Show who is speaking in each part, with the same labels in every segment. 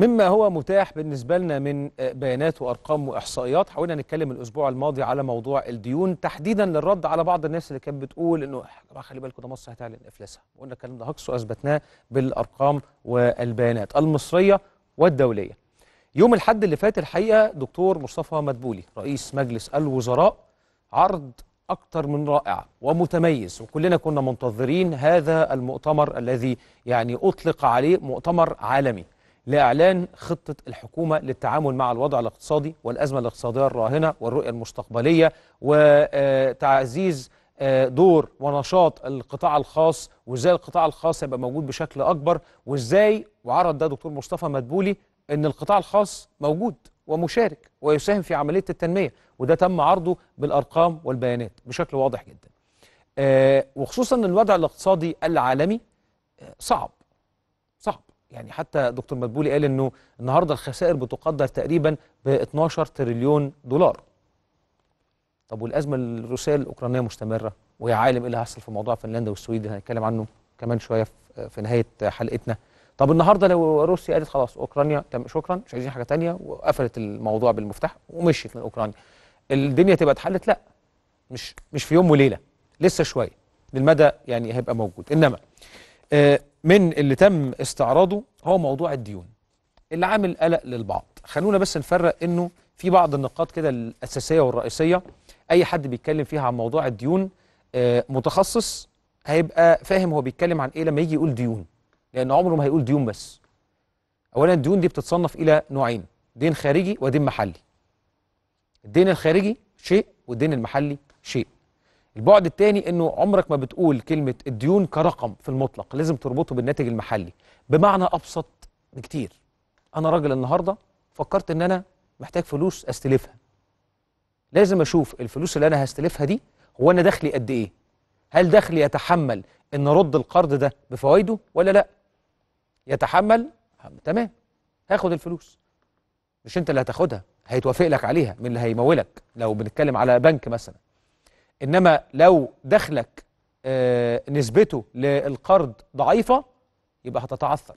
Speaker 1: مما هو متاح بالنسبة لنا من آه، بيانات وأرقام وإحصائيات حاولنا نتكلم الأسبوع الماضي على موضوع الديون تحديدا للرد على بعض الناس اللي كانت بتقول إنه جماعة خلي بالكم ده مصر هتعلن إفلاسها وقلنا الكلام ده هكس وأثبتناه بالأرقام والبيانات المصرية والدولية يوم الحد اللي فات الحقيقة دكتور مصطفى مدبولي رئيس مجلس الوزراء عرض أكثر من رائع ومتميز وكلنا كنا منتظرين هذا المؤتمر الذي يعني أطلق عليه مؤتمر عالمي لإعلان خطة الحكومة للتعامل مع الوضع الاقتصادي والأزمة الاقتصادية الراهنة والرؤية المستقبلية وتعزيز آه، دور ونشاط القطاع الخاص وازاي القطاع الخاص هيبقى موجود بشكل اكبر وازاي وعرض ده دكتور مصطفى مدبولي ان القطاع الخاص موجود ومشارك ويساهم في عمليه التنميه وده تم عرضه بالارقام والبيانات بشكل واضح جدا. آه، وخصوصا الوضع الاقتصادي العالمي آه، صعب يعني حتى دكتور مدبولي قال انه النهارده الخسائر بتقدر تقريبا ب 12 تريليون دولار. طب والازمه الروسيه الاوكرانيه مستمره ويا عالم ايه اللي هيحصل في موضوع فنلندا والسويد اللي هنتكلم عنه كمان شويه في نهايه حلقتنا. طب النهارده لو روسيا قالت خلاص اوكرانيا شكرا مش عايزين حاجه ثانيه وقفلت الموضوع بالمفتاح ومشيت من اوكرانيا. الدنيا تبقى اتحلت؟ لا مش مش في يوم وليله لسه شويه للمدى يعني هيبقى موجود انما آه من اللي تم استعراضه هو موضوع الديون اللي عامل قلق للبعض خلونا بس نفرق انه في بعض النقاط كده الاساسيه والرئيسيه اي حد بيتكلم فيها عن موضوع الديون آه، متخصص هيبقى فاهم هو بيتكلم عن ايه لما يجي يقول ديون لان عمره ما هيقول ديون بس اولا الديون دي بتتصنف الى نوعين دين خارجي ودين محلي الدين الخارجي شيء والدين المحلي شيء البعد الثاني انه عمرك ما بتقول كلمه الديون كرقم في المطلق لازم تربطه بالناتج المحلي بمعنى ابسط بكتير انا راجل النهارده فكرت ان انا محتاج فلوس استلفها لازم اشوف الفلوس اللي انا هستلفها دي هو انا دخلي قد ايه هل دخلي يتحمل ان ارد القرض ده بفوائده ولا لا يتحمل تمام هاخد الفلوس مش انت اللي هتاخدها هيتوافق لك عليها من اللي هيمولك لو بنتكلم على بنك مثلا إنما لو دخلك آه، نسبته للقرض ضعيفة يبقى هتتعثر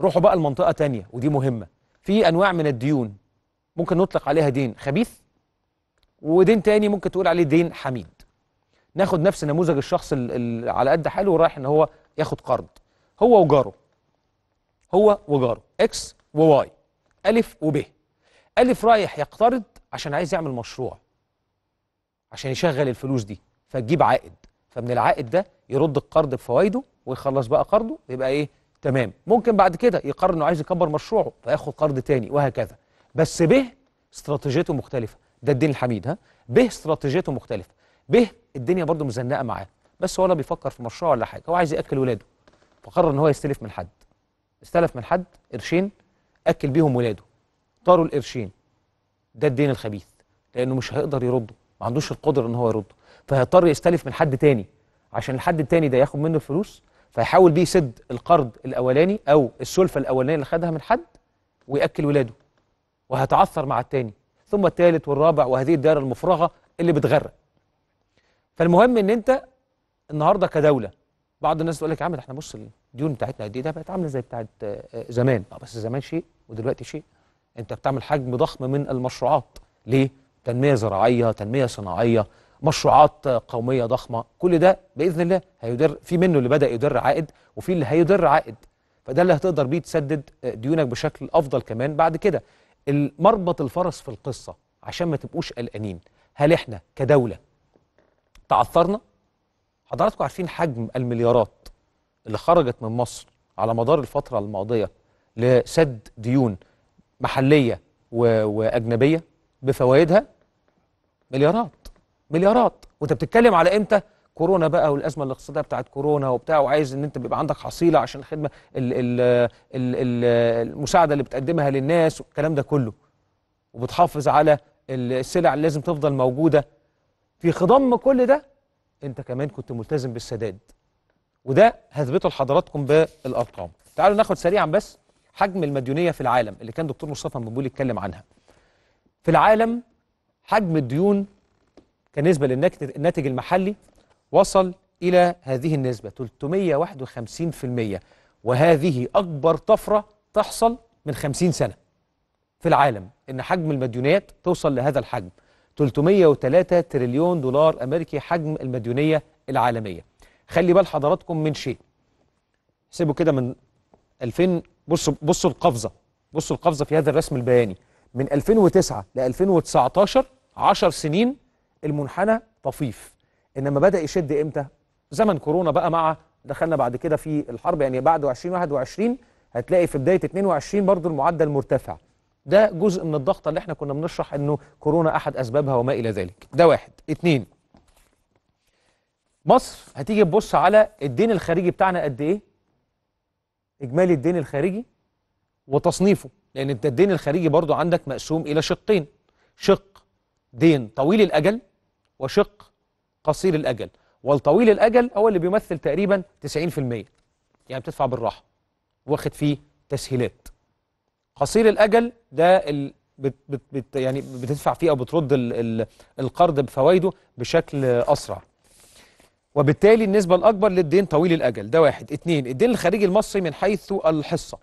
Speaker 1: روحوا بقى لمنطقة تانية ودي مهمة في أنواع من الديون ممكن نطلق عليها دين خبيث ودين تاني ممكن تقول عليه دين حميد ناخد نفس نموذج الشخص اللي على قد حاله ورايح ان هو ياخد قرض هو وجاره هو وجاره اكس وواي الف وب الف رايح يقترض عشان عايز يعمل مشروع عشان يشغل الفلوس دي فتجيب عائد فمن العائد ده يرد القرض بفوائده ويخلص بقى قرضه يبقى ايه تمام ممكن بعد كده يقرر انه عايز يكبر مشروعه فياخد قرض تاني وهكذا بس به استراتيجيته مختلفه ده الدين الحميد ها به استراتيجيته مختلفه به الدنيا برده مزنقه معاه بس هو لا بيفكر في مشروع ولا حاجه هو عايز ياكل ولاده فقرر ان هو يستلف من حد استلف من حد قرشين اكل بيهم ولاده طاروا القرشين ده الدين الخبيث لانه مش هيقدر يرده ما عندوش القدره ان هو يرد فهيضطر يستلف من حد تاني عشان الحد التاني ده ياخد منه الفلوس فيحاول بيه يسد القرض الاولاني او السلفه الاولانيه اللي خدها من حد وياكل ولاده وهتعثر مع التاني ثم الثالث والرابع وهذه الدائره المفرغه اللي بتغرق فالمهم ان انت النهارده كدوله بعض الناس تقول لك يا عم احنا بص الديون بتاعتنا قد ايه ده بقت عامله زي بتاعت آه، آه، زمان آه، بس زمان شيء ودلوقتي شيء انت بتعمل حجم ضخم من المشروعات ليه تنمية زراعية تنمية صناعية مشروعات قومية ضخمة كل ده بإذن الله هيدر في منه اللي بدأ يدر عائد وفي اللي هيدر عائد فده اللي هتقدر بيه تسدد ديونك بشكل أفضل كمان بعد كده مربط الفرس في القصة عشان ما تبقوش قلقانين هل احنا كدولة تعثرنا؟ حضراتكم عارفين حجم المليارات اللي خرجت من مصر على مدار الفترة الماضية لسد ديون محلية وأجنبية بفوائدها مليارات مليارات وانت بتتكلم على امتى كورونا بقى والازمه الاقتصاديه بتاعت كورونا وبتاع وعايز ان انت بيبقى عندك حصيله عشان الخدمه الـ الـ الـ المساعده اللي بتقدمها للناس والكلام ده كله وبتحافظ على السلع اللي لازم تفضل موجوده في خضم كل ده انت كمان كنت ملتزم بالسداد وده هثبته لحضراتكم بالارقام تعالوا ناخد سريعا بس حجم المديونيه في العالم اللي كان دكتور مصطفى مبول يتكلم عنها في العالم حجم الديون كنسبة للناتج المحلي وصل إلى هذه النسبة 351% وهذه أكبر طفرة تحصل من 50 سنة في العالم إن حجم المديونيات توصل لهذا الحجم 303 تريليون دولار أمريكي حجم المديونية العالمية خلي بال حضراتكم من شيء سيبوا كده من 2000 بصوا بصوا القفزة بصوا القفزة في هذا الرسم البياني من 2009 ل 2019 10 سنين المنحنى طفيف انما بدا يشد امتى زمن كورونا بقى مع دخلنا بعد كده في الحرب يعني بعد 2021 هتلاقي في بدايه 22 برضو المعدل مرتفع ده جزء من الضغط اللي احنا كنا بنشرح انه كورونا احد اسبابها وما الى ذلك ده واحد اتنين مصر هتيجي تبص على الدين الخارجي بتاعنا قد ايه اجمالي الدين الخارجي وتصنيفه لأن أنت الدين الخارجي برضو عندك مقسوم إلى شقين شق دين طويل الأجل وشق قصير الأجل والطويل الأجل هو اللي بيمثل تقريبا 90% يعني بتدفع بالراحة واخد فيه تسهيلات قصير الأجل ده ال بت بت يعني بتدفع فيه أو بترد ال ال القرض بفوائده بشكل أسرع وبالتالي النسبة الأكبر للدين طويل الأجل ده واحد اتنين الدين الخارجي المصري من حيث الحصة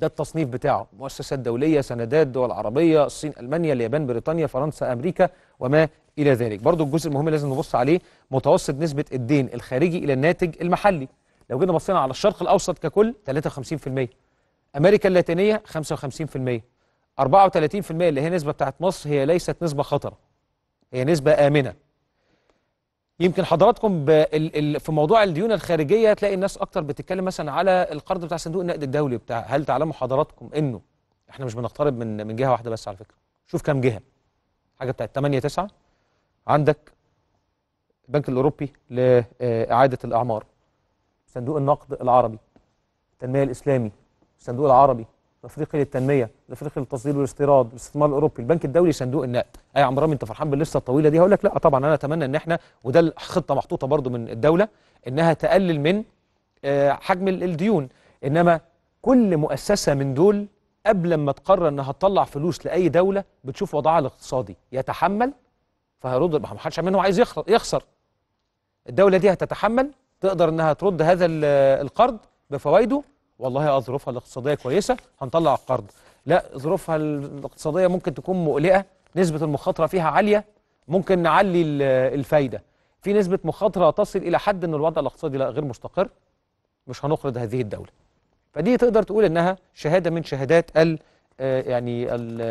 Speaker 1: ده التصنيف بتاعه مؤسسات دولية سندات دول عربية الصين ألمانيا اليابان بريطانيا فرنسا أمريكا وما إلى ذلك برضو الجزء المهم لازم نبص عليه متوسط نسبة الدين الخارجي إلى الناتج المحلي لو جينا بصينا على الشرق الأوسط ككل 53% أمريكا اللاتينية 55% 34% اللي هي النسبة بتاعت مصر هي ليست نسبة خطرة هي نسبة آمنة يمكن حضراتكم في موضوع الديون الخارجيه تلاقي الناس اكتر بتتكلم مثلا على القرض بتاع صندوق النقد الدولي بتاع هل تعلموا حضراتكم انه احنا مش بنقترب من من جهه واحده بس على فكره شوف كام جهه حاجه بتاعت 8 9 عندك البنك الاوروبي لاعاده الاعمار صندوق النقد العربي التنميه الاسلامي الصندوق العربي الافريقي للتنميه الافريقي للتصدير والاستيراد الاستثمار الاوروبي البنك الدولي صندوق النقد اي يا رامي انت فرحان باللسته الطويله دي هقول لك لا طبعا انا اتمنى ان احنا وده الخطه محطوطه برضو من الدوله انها تقلل من آه، حجم الديون انما كل مؤسسه من دول قبل ما تقرر انها تطلع فلوس لاي دوله بتشوف وضعها الاقتصادي يتحمل فهيرد ما حدش منهم عايز يخسر الدوله دي هتتحمل تقدر انها ترد هذا القرض بفوائده والله اه ظروفها الاقتصاديه كويسه هنطلع القرض لا ظروفها الاقتصاديه ممكن تكون مقلقه نسبه المخاطره فيها عاليه ممكن نعلي الفايده في نسبه مخاطره تصل الى حد ان الوضع الاقتصادي لا غير مستقر مش هنقرض هذه الدوله فدي تقدر تقول انها شهاده من شهادات ال آه، يعني ال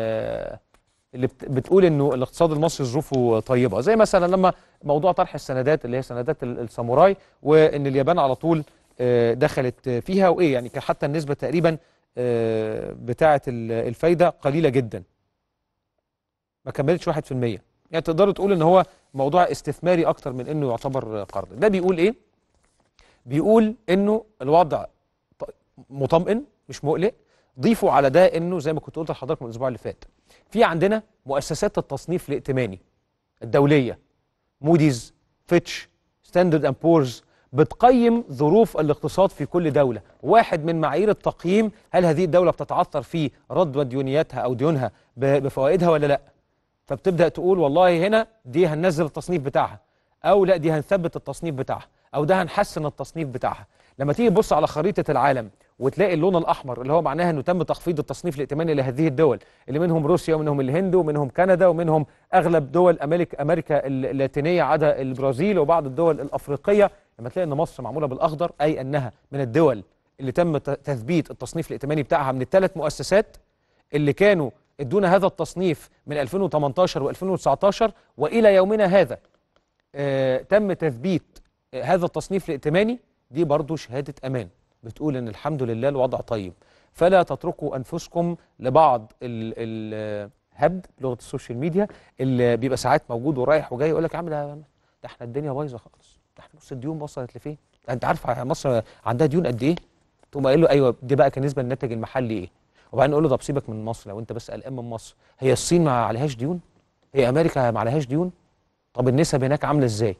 Speaker 1: اللي بتقول انه الاقتصاد المصري ظروفه طيبه زي مثلا لما موضوع طرح السندات اللي هي سندات الساموراي وان اليابان على طول آه، دخلت فيها وايه يعني حتى النسبه تقريبا آه، بتاعه الفايده قليله جدا ما كملتش 1% يعني تقدروا تقول ان هو موضوع استثماري اكتر من انه يعتبر قرض ده بيقول ايه بيقول انه الوضع مطمئن مش مقلق ضيفوا على ده انه زي ما كنت قلت لحضرتك من الاسبوع اللي فات في عندنا مؤسسات التصنيف الائتماني الدوليه موديز فيتش ستاندرد اند بورز بتقيم ظروف الاقتصاد في كل دولة واحد من معايير التقييم هل هذه الدولة بتتعثر في رد ديونياتها أو ديونها بفوائدها ولا لا فبتبدأ تقول والله هنا دي هننزل التصنيف بتاعها أو لا دي هنثبت التصنيف بتاعها أو ده هنحسن التصنيف بتاعها لما تيجي تبص على خريطة العالم وتلاقي اللون الاحمر اللي هو معناها انه تم تخفيض التصنيف الائتماني لهذه الدول اللي منهم روسيا ومنهم الهند ومنهم كندا ومنهم اغلب دول امريكا امريكا اللاتينيه عدا البرازيل وبعض الدول الافريقيه لما تلاقي ان مصر معموله بالاخضر اي انها من الدول اللي تم تثبيت التصنيف الائتماني بتاعها من الثلاث مؤسسات اللي كانوا ادونا هذا التصنيف من 2018 و2019 والى يومنا هذا آه تم تثبيت هذا التصنيف الائتماني دي برضه شهاده امان بتقول ان الحمد لله الوضع طيب فلا تتركوا انفسكم لبعض ال ال هبد لغه السوشيال ميديا اللي بيبقى ساعات موجود ورايح وجاي يقول لك يا عم ده احنا الدنيا بايظه خالص ده احنا بص الديون وصلت لفين انت عارف مصر عندها ديون قد ايه تقوم قايل له ايوه دي بقى كنسبه للناتج المحلي ايه وبعدين نقول له طب سيبك من مصر لو انت بس قلقان من مصر هي الصين ما عليهاش ديون هي امريكا ما عليهاش ديون طب النسب هناك عامله ازاي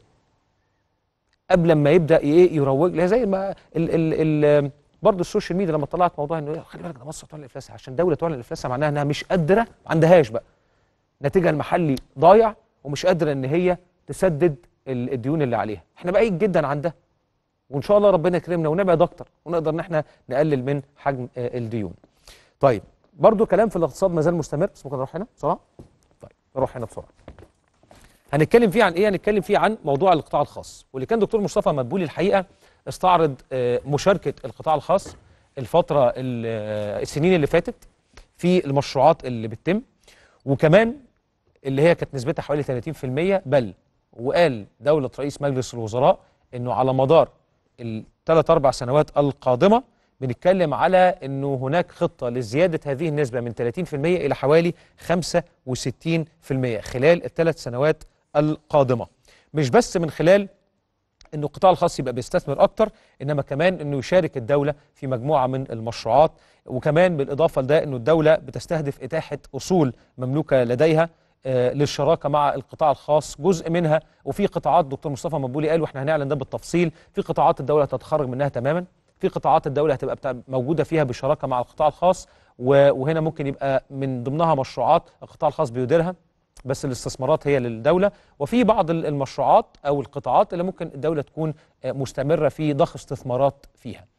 Speaker 1: قبل ما يبدا ايه يروج لها زي ما ال ال ال برضه السوشيال ميديا لما طلعت موضوع انه خلي بالك ده مصر تعلن افلاسها عشان دوله تعلن افلاسها معناها انها مش قادره ما عندهاش بقى ناتجها المحلي ضايع ومش قادره ان هي تسدد الديون اللي عليها احنا بعيد جدا عن ده وان شاء الله ربنا يكرمنا ونبعد اكتر ونقدر ان احنا نقلل من حجم آه، الديون طيب برضه كلام في الاقتصاد ما زال مستمر بس ممكن نروح هنا بسرعه طيب نروح هنا بسرعه هنتكلم فيه عن ايه هنتكلم فيه عن موضوع القطاع الخاص واللي كان دكتور مصطفى مدبولي الحقيقه استعرض آه، مشاركه القطاع الخاص الفتره آه، السنين اللي فاتت في المشروعات اللي بتتم وكمان اللي هي كانت نسبتها حوالي 30% بل وقال دوله رئيس مجلس الوزراء انه على مدار الثلاث اربع سنوات القادمه بنتكلم على انه هناك خطه لزياده هذه النسبه من 30% الى حوالي 65% خلال الثلاث سنوات القادمه مش بس من خلال ان القطاع الخاص يبقى بيستثمر اكتر انما كمان انه يشارك الدوله في مجموعه من المشروعات وكمان بالاضافه لده انه الدوله بتستهدف اتاحه اصول مملوكه لديها آه، للشراكه مع القطاع الخاص جزء منها وفي قطاعات دكتور مصطفى مبولي قال واحنا هنعلن ده بالتفصيل في قطاعات الدوله هتتخرج منها تماما في قطاعات الدوله هتبقى موجوده فيها بشراكه مع القطاع الخاص وهنا ممكن يبقى من ضمنها مشروعات القطاع الخاص بيديرها بس الاستثمارات هي للدولة وفي بعض المشروعات أو القطاعات اللي ممكن الدولة تكون آه، مستمرة في ضخ استثمارات فيها